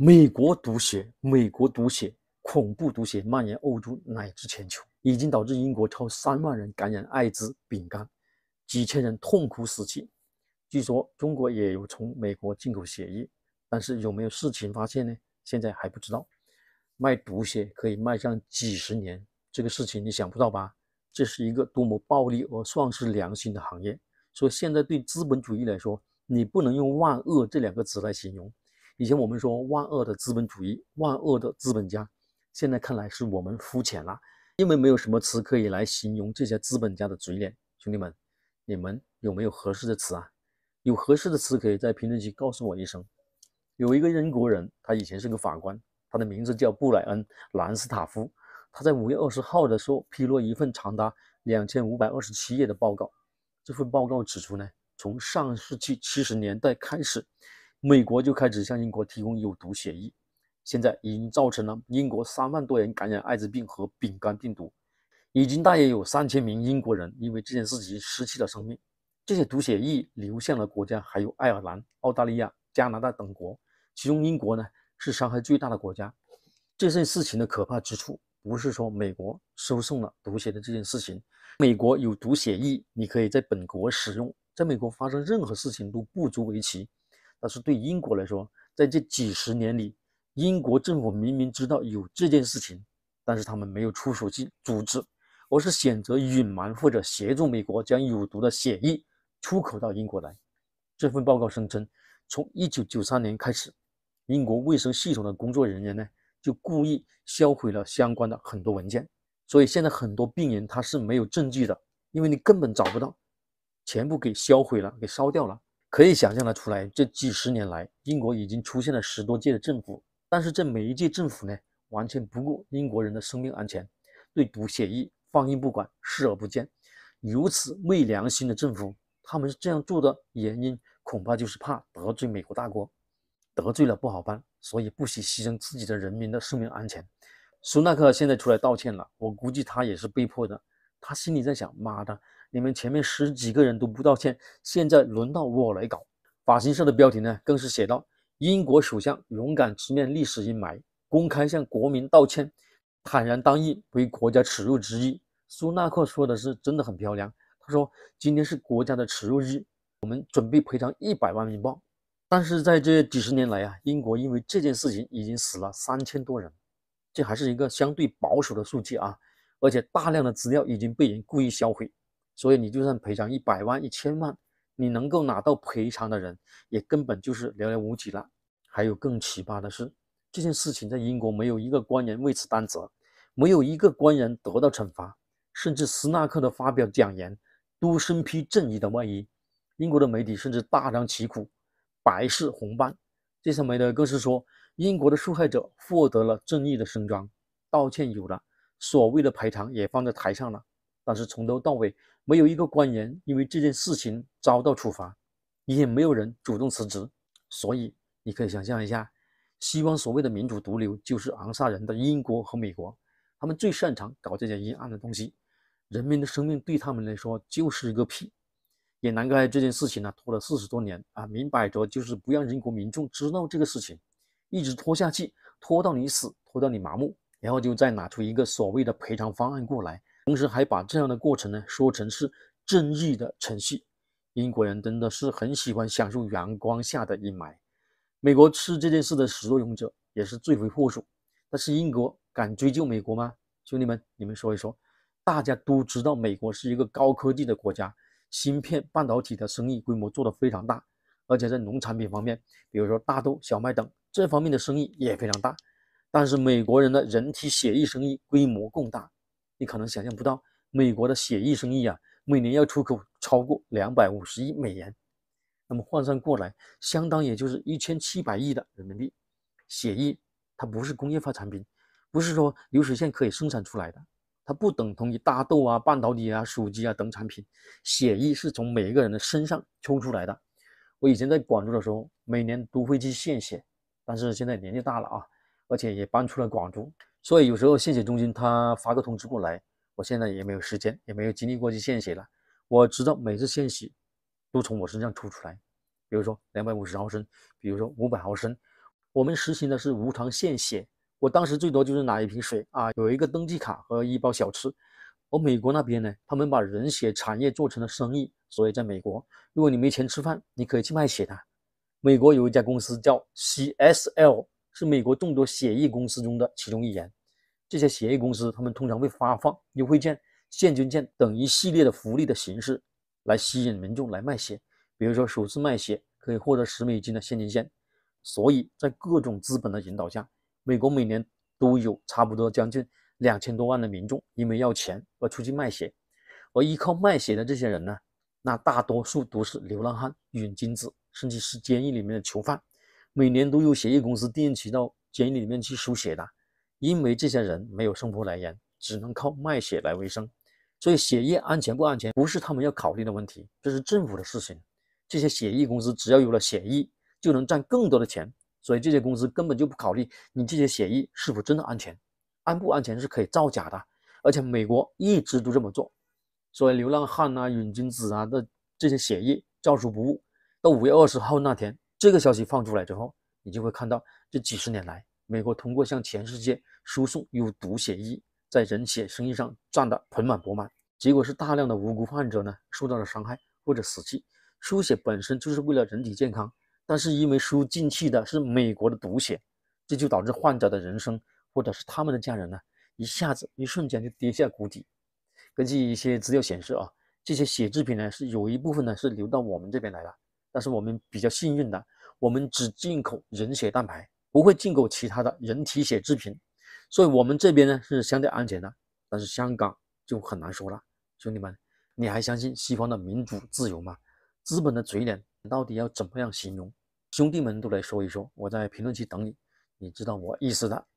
美国毒血，美国毒血，恐怖毒血蔓延欧洲乃至全球，已经导致英国超三万人感染艾滋、丙肝，几千人痛苦死去。据说中国也有从美国进口血液，但是有没有事情发现呢？现在还不知道。卖毒血可以卖上几十年，这个事情你想不到吧？这是一个多么暴利而丧失良心的行业。所以现在对资本主义来说，你不能用万恶这两个词来形容。以前我们说万恶的资本主义、万恶的资本家，现在看来是我们肤浅了，因为没有什么词可以来形容这些资本家的嘴脸。兄弟们，你们有没有合适的词啊？有合适的词，可以在评论区告诉我一声。有一个英国人，他以前是个法官，他的名字叫布莱恩·兰斯塔夫。他在五月二十号的时候披露一份长达两千五百二十七页的报告。这份报告指出呢，从上世纪七十年代开始。美国就开始向英国提供有毒血液，现在已经造成了英国三万多人感染艾滋病和丙肝病毒，已经大约有三千名英国人因为这件事情失去了生命。这些毒血液流向了国家还有爱尔兰、澳大利亚、加拿大等国，其中英国呢是伤害最大的国家。这件事情的可怕之处，不是说美国输送了毒血的这件事情，美国有毒血液你可以在本国使用，在美国发生任何事情都不足为奇。但是对英国来说，在这几十年里，英国政府明明知道有这件事情，但是他们没有出手去阻止，而是选择隐瞒或者协助美国将有毒的血液出口到英国来。这份报告声称，从1993年开始，英国卫生系统的工作人员呢就故意销毁了相关的很多文件，所以现在很多病人他是没有证据的，因为你根本找不到，全部给销毁了，给烧掉了。可以想象的出来，这几十年来，英国已经出现了十多届的政府，但是这每一届政府呢，完全不顾英国人的生命安全，对毒协议放任不管，视而不见。如此昧良心的政府，他们是这样做的原因，恐怕就是怕得罪美国大国，得罪了不好办，所以不惜牺牲自己的人民的生命安全。苏纳克现在出来道歉了，我估计他也是被迫的，他心里在想：妈的！你们前面十几个人都不道歉，现在轮到我来搞。法新社的标题呢，更是写到：“英国首相勇敢直面历史阴霾，公开向国民道歉，坦然当义为国家耻辱之一。”苏纳克说的是真的很漂亮。他说：“今天是国家的耻辱日，我们准备赔偿一百万英镑。”但是在这几十年来啊，英国因为这件事情已经死了三千多人，这还是一个相对保守的数据啊，而且大量的资料已经被人故意销毁。所以，你就算赔偿一百万、一千万，你能够拿到赔偿的人也根本就是寥寥无几了。还有更奇葩的是，这件事情在英国没有一个官人为此担责，没有一个官员得到惩罚，甚至斯纳克的发表讲言都身披正义的外衣。英国的媒体甚至大张旗鼓，白事红办。这些媒体更是说，英国的受害者获得了正义的伸张，道歉有了，所谓的赔偿也放在台上了。但是从头到尾没有一个官员因为这件事情遭到处罚，也没有人主动辞职，所以你可以想象一下，西方所谓的民主毒瘤就是昂萨人的英国和美国，他们最擅长搞这些阴暗的东西，人民的生命对他们来说就是一个屁。也难怪这件事情呢拖了四十多年啊，明摆着就是不让英国民众知道这个事情，一直拖下去，拖到你死，拖到你麻木，然后就再拿出一个所谓的赔偿方案过来。同时还把这样的过程呢说成是正义的程序，英国人真的是很喜欢享受阳光下的阴霾。美国是这件事的始作俑者，也是罪魁祸首。但是英国敢追究美国吗？兄弟们，你们说一说。大家都知道，美国是一个高科技的国家，芯片、半导体的生意规模做得非常大，而且在农产品方面，比如说大豆、小麦等这方面的生意也非常大。但是美国人的人体血液生意规模更大。你可能想象不到，美国的血液生意啊，每年要出口超过两百五十亿美元，那么换算过来，相当也就是一千七百亿的人民币。血液它不是工业化产品，不是说流水线可以生产出来的，它不等同于大豆啊、半导体啊、手机啊等产品。血液是从每一个人的身上抽出来的。我以前在广州的时候，每年都会去献血，但是现在年纪大了啊，而且也搬出了广州。所以有时候献血中心他发个通知过来，我现在也没有时间，也没有精力过去献血了。我知道每次献血都从我身上吐出来，比如说两百五十毫升，比如说五百毫升。我们实行的是无偿献血，我当时最多就是拿一瓶水啊，有一个登记卡和一包小吃。而美国那边呢，他们把人血产业做成了生意，所以在美国，如果你没钱吃饭，你可以去卖血的。美国有一家公司叫 C S L，是美国众多血液公司中的其中一员。这些协议公司，他们通常会发放优惠券、现金券等一系列的福利的形式，来吸引民众来卖血。比如说，首次卖血可以获得十美金的现金券。所以在各种资本的引导下，美国每年都有差不多将近两千多万的民众因为要钱而出去卖血。而依靠卖血的这些人呢，那大多数都是流浪汉、瘾君子，甚至是监狱里面的囚犯。每年都有协议公司定期到监狱里面去输血的。因为这些人没有生活来源，只能靠卖血来维生，所以血液安全不安全不是他们要考虑的问题，这是政府的事情。这些血液公司只要有了血液，就能赚更多的钱，所以这些公司根本就不考虑你这些血液是否真的安全，安不安全是可以造假的，而且美国一直都这么做，所以流浪汉啊、瘾君子啊的这些血液照数不误。到五月二十号那天，这个消息放出来之后，你就会看到这几十年来。美国通过向全世界输送有毒血液，在人血生意上赚得盆满钵满。结果是大量的无辜患者呢受到了伤害或者死气。输血本身就是为了人体健康，但是因为输进去的是美国的毒血，这就导致患者的人生或者是他们的家人呢一下子一瞬间就跌下谷底。根据一些资料显示啊，这些血制品呢是有一部分呢是流到我们这边来了，但是我们比较幸运的，我们只进口人血蛋白。不会进口其他的人体血制品，所以我们这边呢是相对安全的。但是香港就很难说了，兄弟们，你还相信西方的民主自由吗？资本的嘴脸到底要怎么样形容？兄弟们都来说一说，我在评论区等你，你知道我意思的。